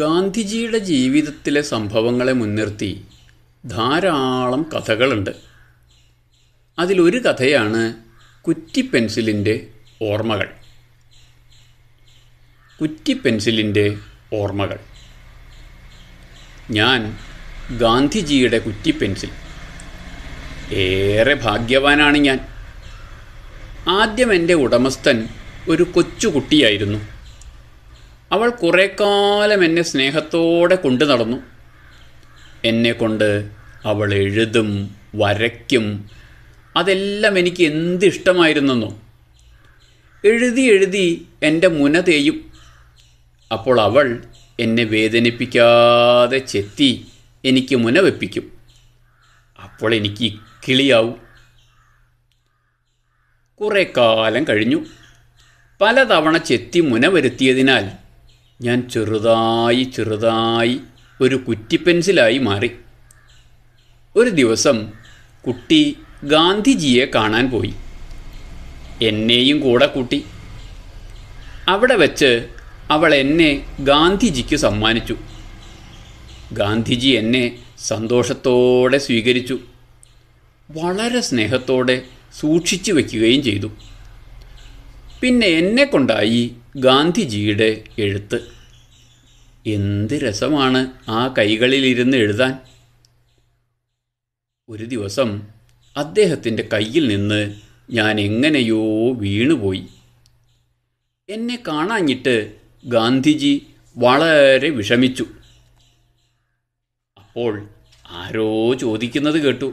ഗാന്ധിജിയുടെ ജീവിതത്തിലെ സംഭവങ്ങളെ മുൻനിർത്തി ധാരാളം കഥകളുണ്ട് അതിലൊരു കഥയാണ് കുറ്റി പെൻസിലിൻ്റെ ഓർമ്മകൾ കുറ്റി പെൻസിലിൻ്റെ ഓർമ്മകൾ ഞാൻ ഗാന്ധിജിയുടെ കുറ്റി പെൻസിൽ ഏറെ ഭാഗ്യവാനാണ് ഞാൻ ആദ്യം എൻ്റെ ഉടമസ്ഥൻ ഒരു കൊച്ചുകുട്ടിയായിരുന്നു അവൾ കുറേ കാലം എന്നെ സ്നേഹത്തോടെ കൊണ്ടു നടന്നു എന്നെക്കൊണ്ട് അവൾ എഴുതും വരയ്ക്കും അതെല്ലാം എനിക്ക് എന്തിഷ്ടമായിരുന്നെന്നോ എഴുതി എഴുതി എൻ്റെ മുന തേയും അപ്പോൾ അവൾ എന്നെ വേദനിപ്പിക്കാതെ ചെത്തി എനിക്ക് മുന വെപ്പിക്കും അപ്പോൾ എനിക്ക് കിളിയാവും കുറേ കാലം കഴിഞ്ഞു പലതവണ ചെത്തി മുന വരുത്തിയതിനാൽ ഞാൻ ചെറുതായി ചെറുതായി ഒരു പെൻസിലായി മാറി ഒരു ദിവസം കുട്ടി ഗാന്ധിജിയെ കാണാൻ പോയി എന്നെയും കൂടെ കൂട്ടി അവിടെ വെച്ച് അവൾ എന്നെ ഗാന്ധിജിക്ക് സമ്മാനിച്ചു ഗാന്ധിജി എന്നെ സന്തോഷത്തോടെ സ്വീകരിച്ചു വളരെ സ്നേഹത്തോടെ സൂക്ഷിച്ചു വയ്ക്കുകയും ചെയ്തു പിന്നെ എന്നെ കൊണ്ടായി ഗാന്ധിജിയുടെ എഴുത്ത് എന്ത് രസമാണ് ആ കൈകളിലിരുന്ന് എഴുതാൻ ഒരു ദിവസം അദ്ദേഹത്തിൻ്റെ കയ്യിൽ നിന്ന് ഞാൻ എങ്ങനെയോ വീണുപോയി എന്നെ കാണാഞ്ഞിട്ട് ഗാന്ധിജി വളരെ വിഷമിച്ചു അപ്പോൾ ആരോ ചോദിക്കുന്നത് കേട്ടു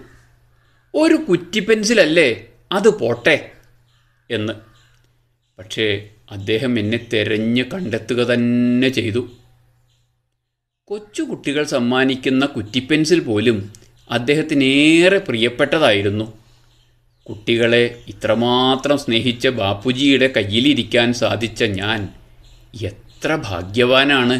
ഒരു കുറ്റി പെൻസിലല്ലേ അത് പോട്ടെ എന്ന് പക്ഷേ അദ്ദേഹം എന്നെ തിരഞ്ഞ് കണ്ടെത്തുക തന്നെ ചെയ്തു കൊച്ചുകുട്ടികൾ സമ്മാനിക്കുന്ന കുറ്റിപ്പെൻസിൽ പോലും അദ്ദേഹത്തിന് ഏറെ പ്രിയപ്പെട്ടതായിരുന്നു കുട്ടികളെ ഇത്രമാത്രം സ്നേഹിച്ച ബാപ്പുജിയുടെ കയ്യിലിരിക്കാൻ സാധിച്ച ഞാൻ എത്ര ഭാഗ്യവാനാണ്